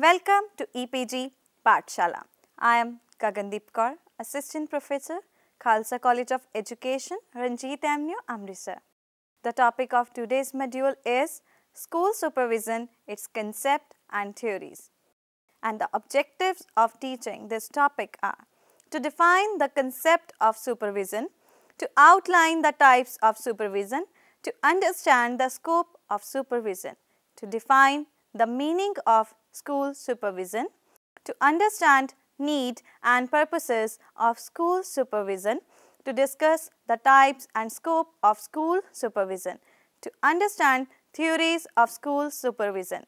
Welcome to EPG Patshala. I am Gagandeep Kaur, Assistant Professor, Khalsa College of Education, Ranjit Avenue, Amritsar. The topic of today's module is School Supervision, its concept and theories. And the objectives of teaching this topic are to define the concept of supervision, to outline the types of supervision, to understand the scope of supervision, to define the meaning of school supervision. To understand need and purposes of school supervision, to discuss the types and scope of school supervision, to understand theories of school supervision.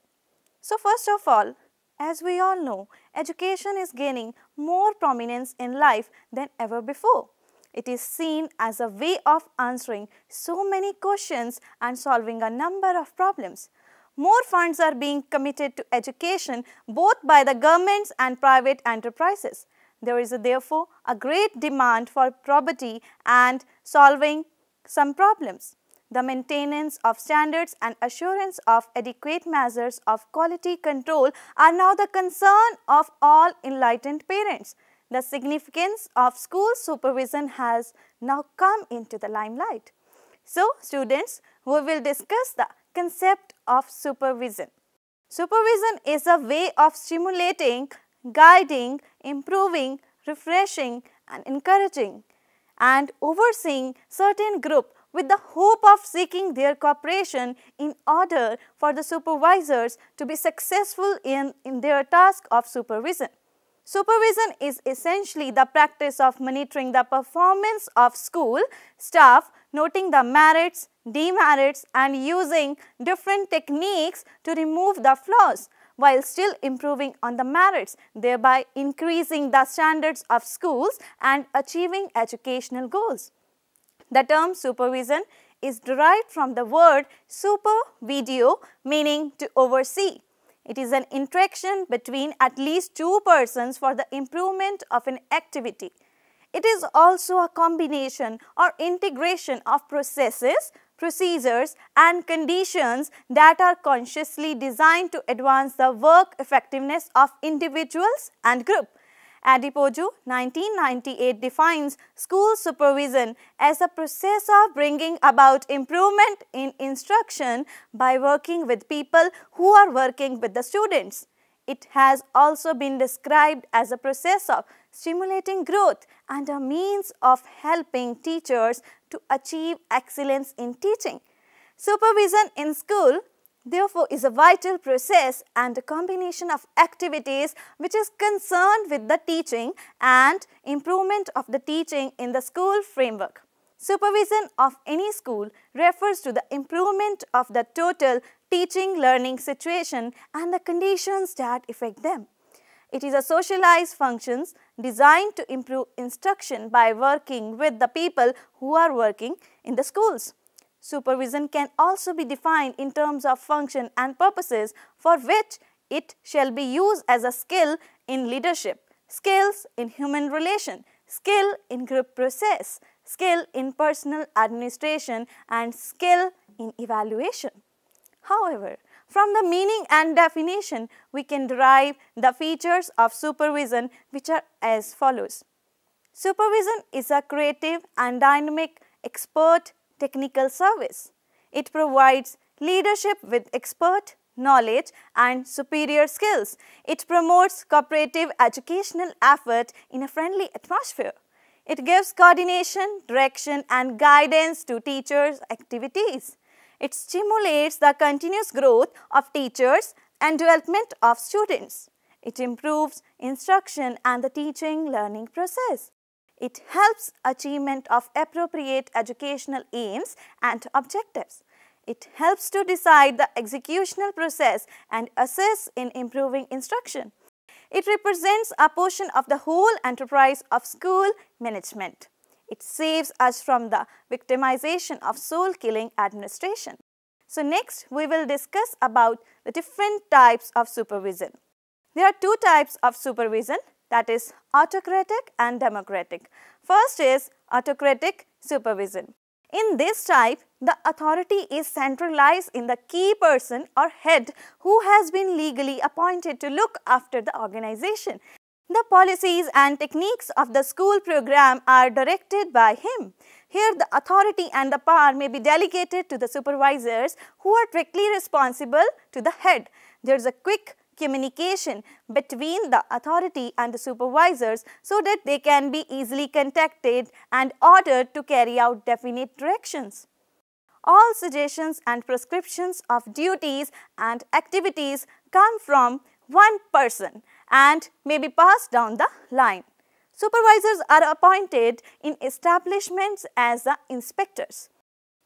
So first of all, as we all know, education is gaining more prominence in life than ever before. It is seen as a way of answering so many questions and solving a number of problems more funds are being committed to education both by the governments and private enterprises. There is a, therefore a great demand for probity and solving some problems. The maintenance of standards and assurance of adequate measures of quality control are now the concern of all enlightened parents. The significance of school supervision has now come into the limelight. So, students, we will discuss the concept of supervision. Supervision is a way of stimulating, guiding, improving, refreshing and encouraging and overseeing certain group with the hope of seeking their cooperation in order for the supervisors to be successful in, in their task of supervision. Supervision is essentially the practice of monitoring the performance of school staff, noting the merits, demerits and using different techniques to remove the flaws while still improving on the merits, thereby increasing the standards of schools and achieving educational goals. The term supervision is derived from the word super video meaning to oversee. It is an interaction between at least two persons for the improvement of an activity. It is also a combination or integration of processes, procedures and conditions that are consciously designed to advance the work effectiveness of individuals and group. Adipoju 1998 defines school supervision as a process of bringing about improvement in instruction by working with people who are working with the students. It has also been described as a process of stimulating growth and a means of helping teachers to achieve excellence in teaching. Supervision in school therefore is a vital process and a combination of activities which is concerned with the teaching and improvement of the teaching in the school framework. Supervision of any school refers to the improvement of the total teaching learning situation and the conditions that affect them. It is a socialized functions designed to improve instruction by working with the people who are working in the schools. Supervision can also be defined in terms of function and purposes for which it shall be used as a skill in leadership, skills in human relation, skill in group process, skill in personal administration and skill in evaluation. However, from the meaning and definition, we can derive the features of supervision which are as follows. Supervision is a creative and dynamic expert technical service. It provides leadership with expert knowledge and superior skills. It promotes cooperative educational effort in a friendly atmosphere. It gives coordination, direction and guidance to teachers' activities. It stimulates the continuous growth of teachers and development of students. It improves instruction and the teaching learning process. It helps achievement of appropriate educational aims and objectives. It helps to decide the executional process and assist in improving instruction. It represents a portion of the whole enterprise of school management. It saves us from the victimization of soul-killing administration. So next, we will discuss about the different types of supervision. There are two types of supervision that is autocratic and democratic. First is autocratic supervision. In this type, the authority is centralized in the key person or head who has been legally appointed to look after the organization. The policies and techniques of the school program are directed by him. Here the authority and the power may be delegated to the supervisors who are directly responsible to the head. There is a quick communication between the authority and the supervisors so that they can be easily contacted and ordered to carry out definite directions. All suggestions and prescriptions of duties and activities come from one person and may be passed down the line. Supervisors are appointed in establishments as the inspectors.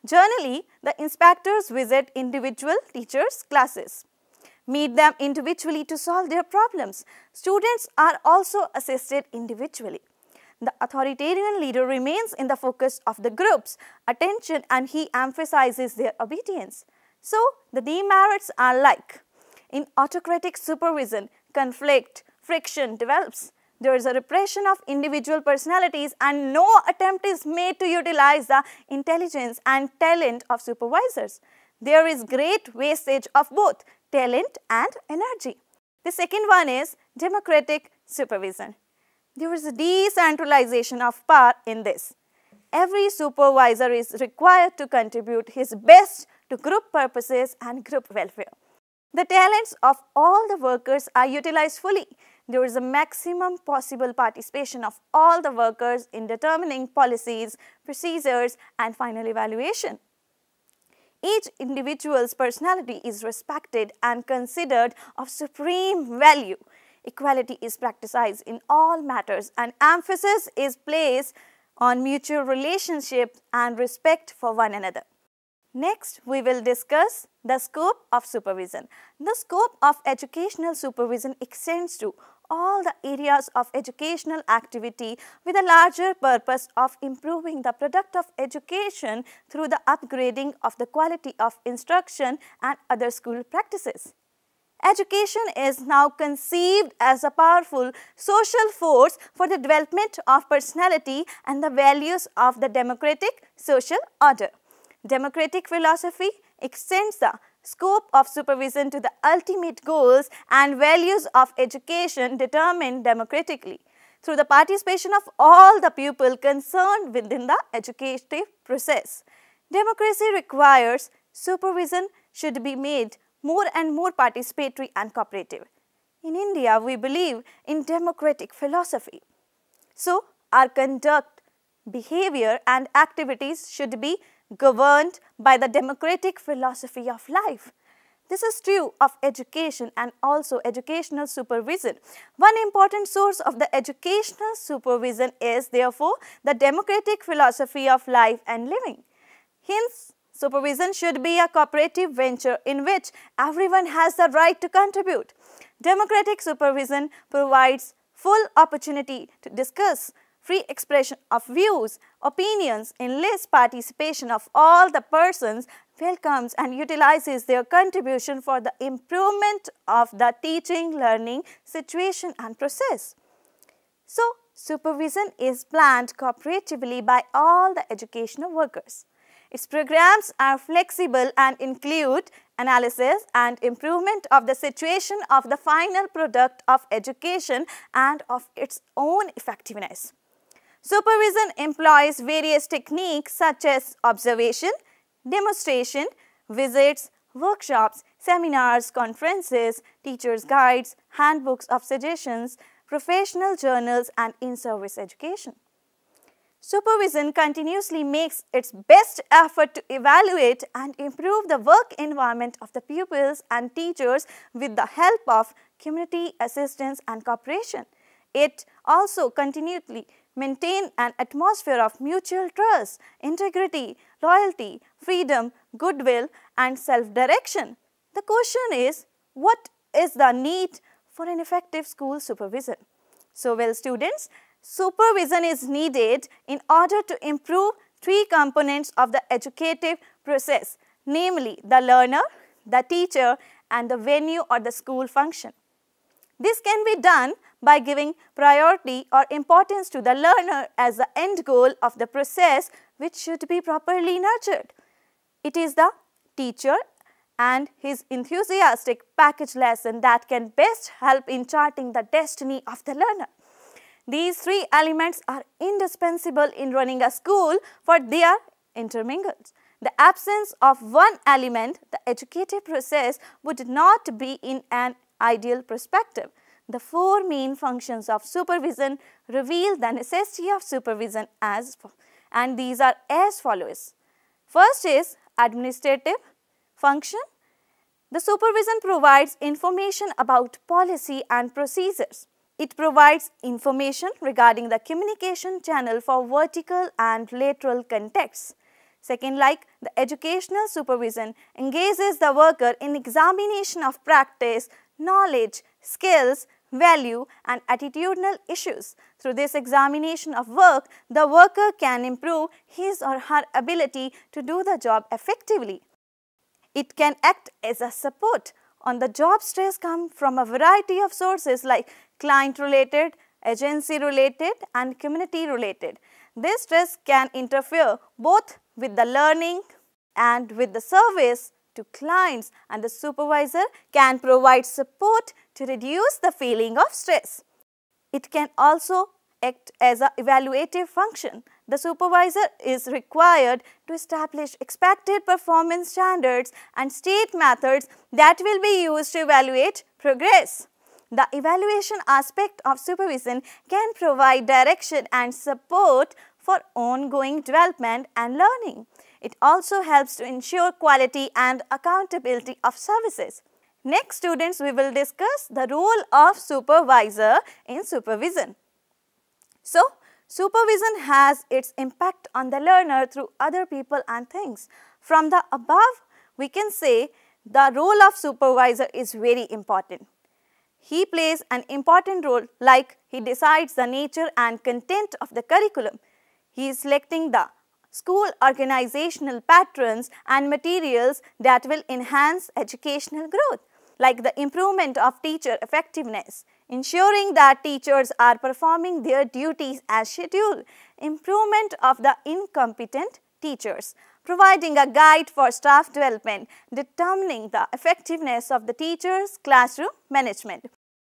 Generally, the inspectors visit individual teachers' classes. Meet them individually to solve their problems. Students are also assisted individually. The authoritarian leader remains in the focus of the group's attention and he emphasizes their obedience. So, the demerits are like in autocratic supervision, conflict, friction develops. There is a repression of individual personalities and no attempt is made to utilize the intelligence and talent of supervisors. There is great wastage of both talent and energy. The second one is democratic supervision. There is a decentralization of power in this. Every supervisor is required to contribute his best to group purposes and group welfare. The talents of all the workers are utilized fully. There is a maximum possible participation of all the workers in determining policies, procedures and final evaluation. Each individual's personality is respected and considered of supreme value. Equality is practiced in all matters and emphasis is placed on mutual relationships and respect for one another. Next, we will discuss the scope of supervision. The scope of educational supervision extends to all the areas of educational activity with a larger purpose of improving the product of education through the upgrading of the quality of instruction and other school practices. Education is now conceived as a powerful social force for the development of personality and the values of the democratic social order. Democratic philosophy extends the scope of supervision to the ultimate goals and values of education determined democratically through the participation of all the people concerned within the educative process. Democracy requires supervision should be made more and more participatory and cooperative. In India, we believe in democratic philosophy. So, our conduct, behavior and activities should be governed by the democratic philosophy of life. This is true of education and also educational supervision. One important source of the educational supervision is therefore the democratic philosophy of life and living. Hence, supervision should be a cooperative venture in which everyone has the right to contribute. Democratic supervision provides full opportunity to discuss free expression of views opinions enlists participation of all the persons, welcomes and utilizes their contribution for the improvement of the teaching, learning situation and process. So, supervision is planned cooperatively by all the educational workers. Its programs are flexible and include analysis and improvement of the situation of the final product of education and of its own effectiveness. Supervision employs various techniques such as observation, demonstration, visits, workshops, seminars, conferences, teacher's guides, handbooks of suggestions, professional journals and in-service education. Supervision continuously makes its best effort to evaluate and improve the work environment of the pupils and teachers with the help of community assistance and cooperation. It also continually maintain an atmosphere of mutual trust, integrity, loyalty, freedom, goodwill and self-direction. The question is, what is the need for an effective school supervision? So, well students, supervision is needed in order to improve three components of the educative process, namely the learner, the teacher and the venue or the school function. This can be done by giving priority or importance to the learner as the end goal of the process which should be properly nurtured. It is the teacher and his enthusiastic package lesson that can best help in charting the destiny of the learner. These three elements are indispensable in running a school for they are intermingled. The absence of one element, the educative process, would not be in an ideal perspective. The four main functions of supervision reveal the necessity of supervision as and these are as follows. First is administrative function. The supervision provides information about policy and procedures. It provides information regarding the communication channel for vertical and lateral contexts. Second, like the educational supervision engages the worker in examination of practice knowledge, skills, value and attitudinal issues. Through this examination of work, the worker can improve his or her ability to do the job effectively. It can act as a support on the job stress come from a variety of sources like client related, agency related and community related. This stress can interfere both with the learning and with the service to clients and the supervisor can provide support to reduce the feeling of stress. It can also act as an evaluative function. The supervisor is required to establish expected performance standards and state methods that will be used to evaluate progress. The evaluation aspect of supervision can provide direction and support for ongoing development and learning. It also helps to ensure quality and accountability of services. Next students, we will discuss the role of supervisor in supervision. So, supervision has its impact on the learner through other people and things. From the above, we can say the role of supervisor is very important. He plays an important role like he decides the nature and content of the curriculum. He is selecting the school organizational patterns and materials that will enhance educational growth, like the improvement of teacher effectiveness, ensuring that teachers are performing their duties as scheduled, improvement of the incompetent teachers, providing a guide for staff development, determining the effectiveness of the teachers' classroom management,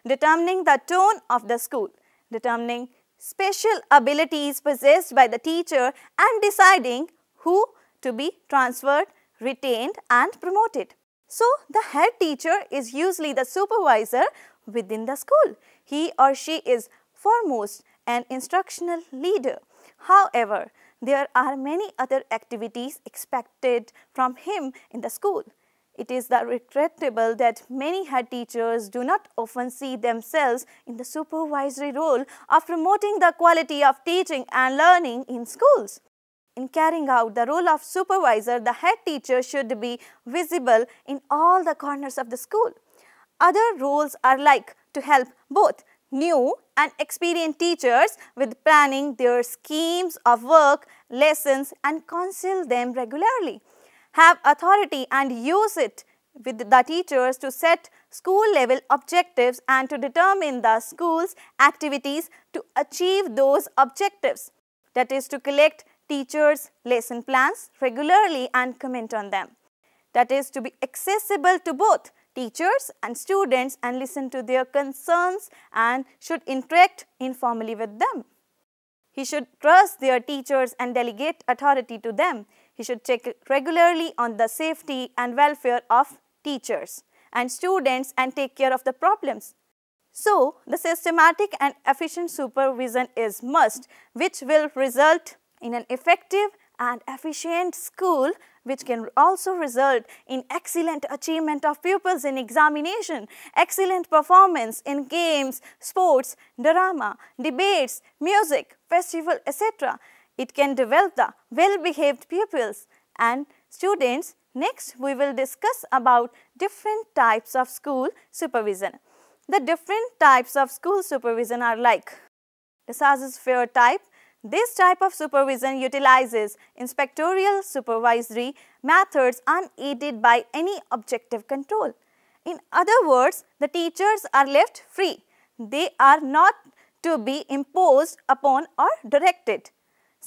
determining the tone of the school, determining special abilities possessed by the teacher and deciding who to be transferred, retained and promoted. So, the head teacher is usually the supervisor within the school. He or she is foremost an instructional leader. However, there are many other activities expected from him in the school. It is regrettable that many head teachers do not often see themselves in the supervisory role of promoting the quality of teaching and learning in schools. In carrying out the role of supervisor, the head teacher should be visible in all the corners of the school. Other roles are like to help both new and experienced teachers with planning their schemes of work, lessons and counsel them regularly have authority and use it with the teachers to set school level objectives and to determine the school's activities to achieve those objectives. That is to collect teachers' lesson plans regularly and comment on them. That is to be accessible to both teachers and students and listen to their concerns and should interact informally with them. He should trust their teachers and delegate authority to them. He should check regularly on the safety and welfare of teachers and students and take care of the problems. So, the systematic and efficient supervision is must which will result in an effective and efficient school which can also result in excellent achievement of pupils in examination, excellent performance in games, sports, drama, debates, music, festival, etc. It can develop the well-behaved pupils and students. Next, we will discuss about different types of school supervision. The different types of school supervision are like Dressage sphere type. This type of supervision utilizes inspectorial supervisory methods unaided by any objective control. In other words, the teachers are left free. They are not to be imposed upon or directed.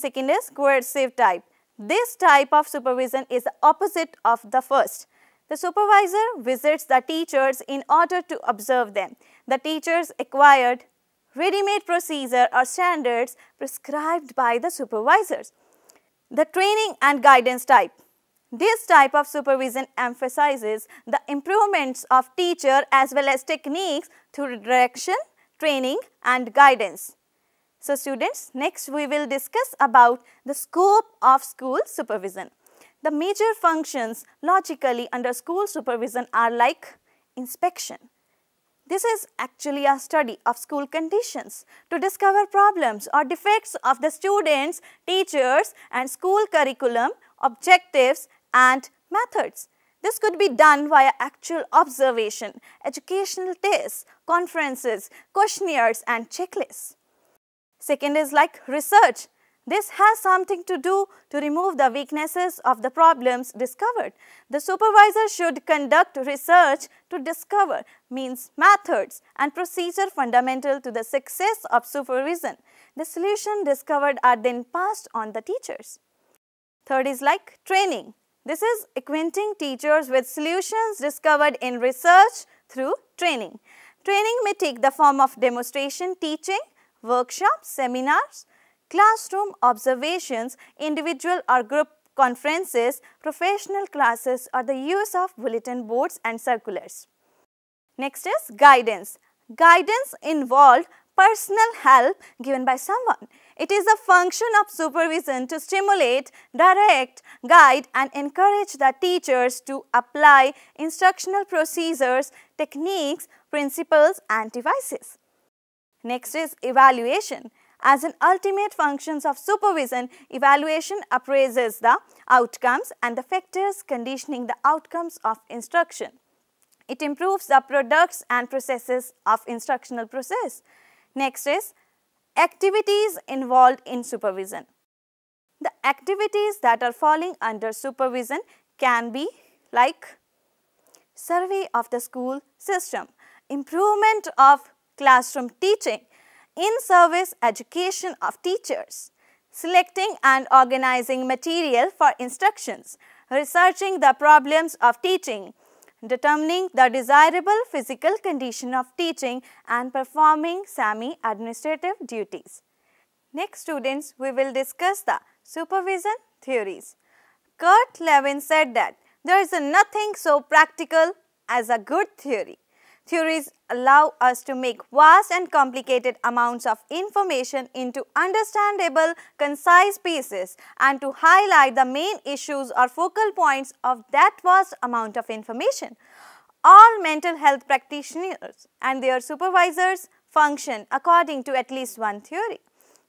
Second is coercive type. This type of supervision is the opposite of the first. The supervisor visits the teachers in order to observe them. The teachers acquired ready-made procedure or standards prescribed by the supervisors. The training and guidance type. This type of supervision emphasizes the improvements of teacher as well as techniques through direction, training and guidance. So students, next we will discuss about the scope of school supervision. The major functions logically under school supervision are like inspection. This is actually a study of school conditions to discover problems or defects of the students, teachers and school curriculum, objectives and methods. This could be done via actual observation, educational tests, conferences, questionnaires and checklists. Second is like research. This has something to do to remove the weaknesses of the problems discovered. The supervisor should conduct research to discover means methods and procedure fundamental to the success of supervision. The solution discovered are then passed on the teachers. Third is like training. This is acquainting teachers with solutions discovered in research through training. Training may take the form of demonstration, teaching, workshops, seminars, classroom observations, individual or group conferences, professional classes or the use of bulletin boards and circulars. Next is guidance. Guidance involved personal help given by someone. It is a function of supervision to stimulate, direct, guide and encourage the teachers to apply instructional procedures, techniques, principles and devices. Next is evaluation. As an ultimate functions of supervision, evaluation appraises the outcomes and the factors conditioning the outcomes of instruction. It improves the products and processes of instructional process. Next is activities involved in supervision. The activities that are falling under supervision can be like survey of the school system, improvement of classroom teaching, in-service education of teachers, selecting and organizing material for instructions, researching the problems of teaching, determining the desirable physical condition of teaching and performing semi-administrative duties. Next students, we will discuss the supervision theories. Kurt Lewin said that there is nothing so practical as a good theory. Theories allow us to make vast and complicated amounts of information into understandable, concise pieces and to highlight the main issues or focal points of that vast amount of information. All mental health practitioners and their supervisors function according to at least one theory.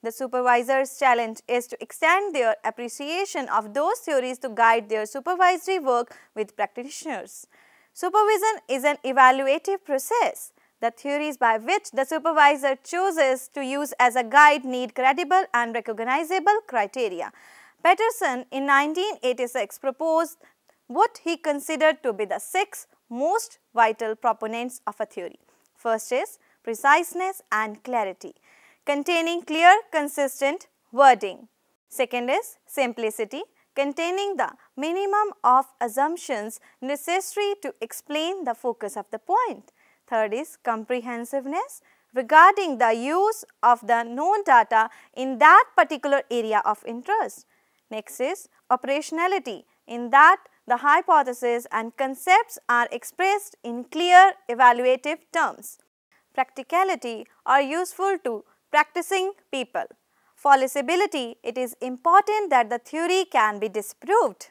The supervisor's challenge is to extend their appreciation of those theories to guide their supervisory work with practitioners. Supervision is an evaluative process. The theories by which the supervisor chooses to use as a guide need credible and recognizable criteria. Patterson in 1986 proposed what he considered to be the six most vital proponents of a theory. First is preciseness and clarity, containing clear, consistent wording. Second is simplicity, containing the minimum of assumptions necessary to explain the focus of the point. Third is comprehensiveness regarding the use of the known data in that particular area of interest. Next is operationality in that the hypotheses and concepts are expressed in clear evaluative terms. Practicality are useful to practicing people. For lisibility, it is important that the theory can be disproved.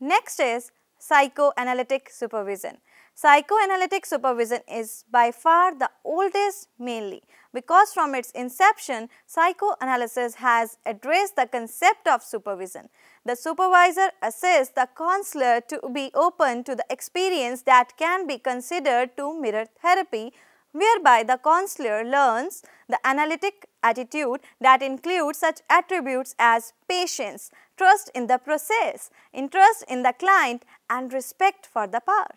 Next is psychoanalytic supervision. Psychoanalytic supervision is by far the oldest mainly because from its inception, psychoanalysis has addressed the concept of supervision. The supervisor assists the counselor to be open to the experience that can be considered to mirror therapy whereby the counselor learns the analytic attitude that includes such attributes as patience, trust in the process, interest in the client and respect for the power.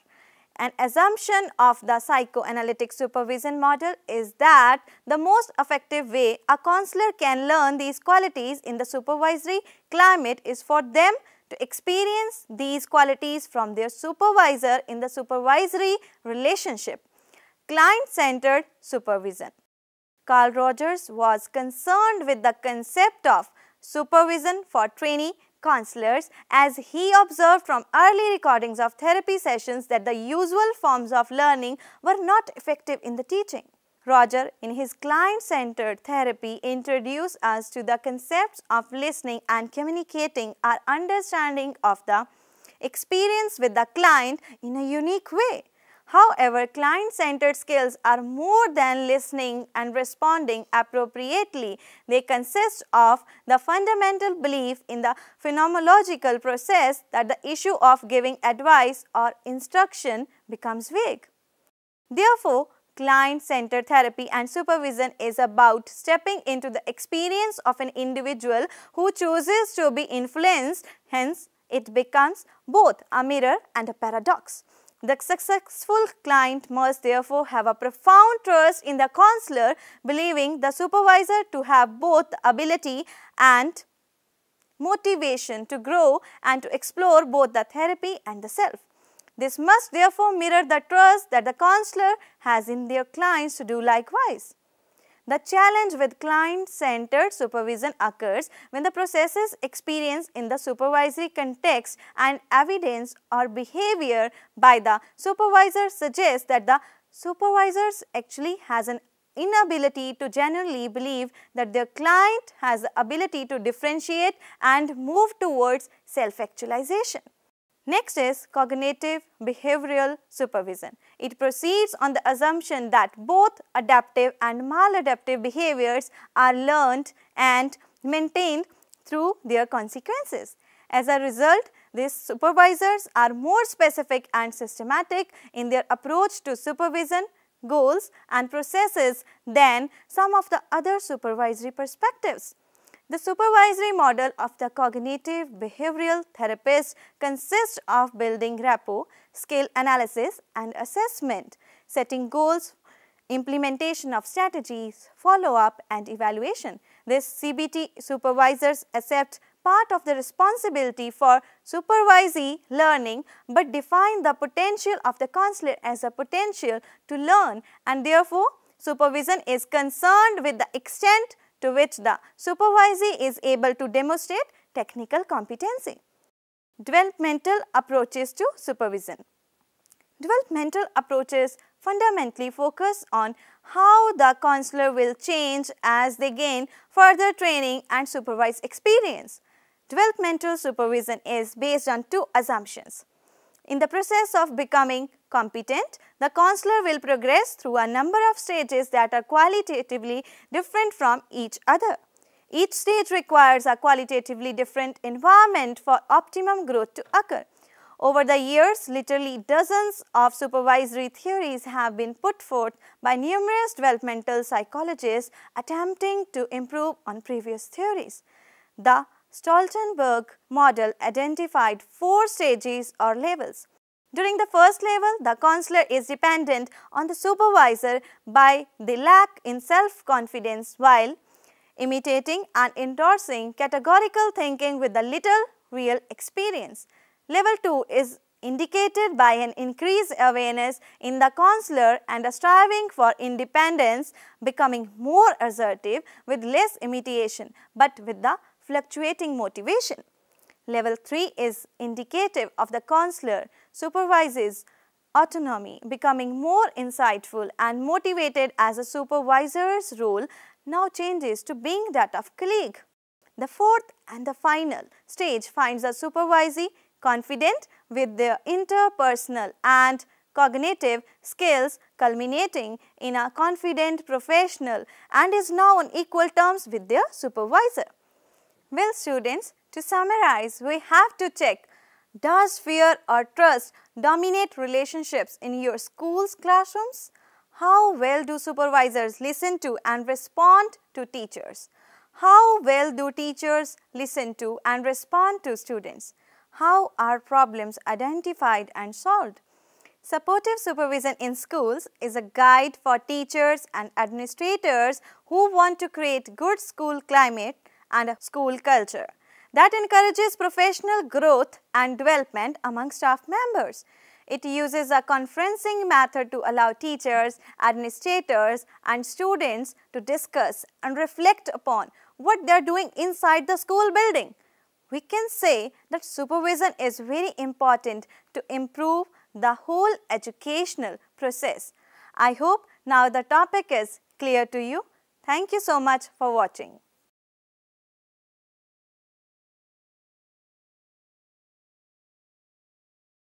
An assumption of the psychoanalytic supervision model is that the most effective way a counselor can learn these qualities in the supervisory climate is for them to experience these qualities from their supervisor in the supervisory relationship. Client-centered supervision. Carl Rogers was concerned with the concept of supervision for trainee counselors as he observed from early recordings of therapy sessions that the usual forms of learning were not effective in the teaching. Roger, in his client-centered therapy, introduced us to the concepts of listening and communicating our understanding of the experience with the client in a unique way. However, client-centered skills are more than listening and responding appropriately. They consist of the fundamental belief in the phenomenological process that the issue of giving advice or instruction becomes vague. Therefore, client-centered therapy and supervision is about stepping into the experience of an individual who chooses to be influenced, hence it becomes both a mirror and a paradox. The successful client must therefore have a profound trust in the counselor, believing the supervisor to have both ability and motivation to grow and to explore both the therapy and the self. This must therefore mirror the trust that the counselor has in their clients to do likewise. The challenge with client-centered supervision occurs when the processes experienced in the supervisory context and evidence or behavior by the supervisor suggests that the supervisors actually has an inability to generally believe that their client has the ability to differentiate and move towards self-actualization. Next is cognitive behavioral supervision. It proceeds on the assumption that both adaptive and maladaptive behaviors are learned and maintained through their consequences. As a result, these supervisors are more specific and systematic in their approach to supervision, goals and processes than some of the other supervisory perspectives. The supervisory model of the cognitive behavioral therapist consists of building rapport, skill analysis and assessment, setting goals, implementation of strategies, follow-up and evaluation. This CBT supervisors accept part of the responsibility for supervisee learning but define the potential of the counselor as a potential to learn and therefore supervision is concerned with the extent to which the supervisee is able to demonstrate technical competency. Developmental approaches to supervision. Developmental approaches fundamentally focus on how the counselor will change as they gain further training and supervised experience. Developmental supervision is based on two assumptions. In the process of becoming competent, the counselor will progress through a number of stages that are qualitatively different from each other. Each stage requires a qualitatively different environment for optimum growth to occur. Over the years, literally dozens of supervisory theories have been put forth by numerous developmental psychologists attempting to improve on previous theories. The Stoltenberg model identified four stages or levels. During the first level, the counselor is dependent on the supervisor by the lack in self-confidence while imitating and endorsing categorical thinking with the little real experience. Level 2 is indicated by an increased awareness in the counselor and a striving for independence becoming more assertive with less imitation but with the fluctuating motivation. Level 3 is indicative of the counselor supervises autonomy, becoming more insightful and motivated as a supervisor's role now changes to being that of colleague. The fourth and the final stage finds the supervisee confident with their interpersonal and cognitive skills culminating in a confident professional and is now on equal terms with their supervisor. Well students, to summarize, we have to check does fear or trust dominate relationships in your school's classrooms? How well do supervisors listen to and respond to teachers? How well do teachers listen to and respond to students? How are problems identified and solved? Supportive supervision in schools is a guide for teachers and administrators who want to create good school climate and school culture that encourages professional growth and development among staff members. It uses a conferencing method to allow teachers, administrators and students to discuss and reflect upon what they are doing inside the school building. We can say that supervision is very important to improve the whole educational process. I hope now the topic is clear to you. Thank you so much for watching.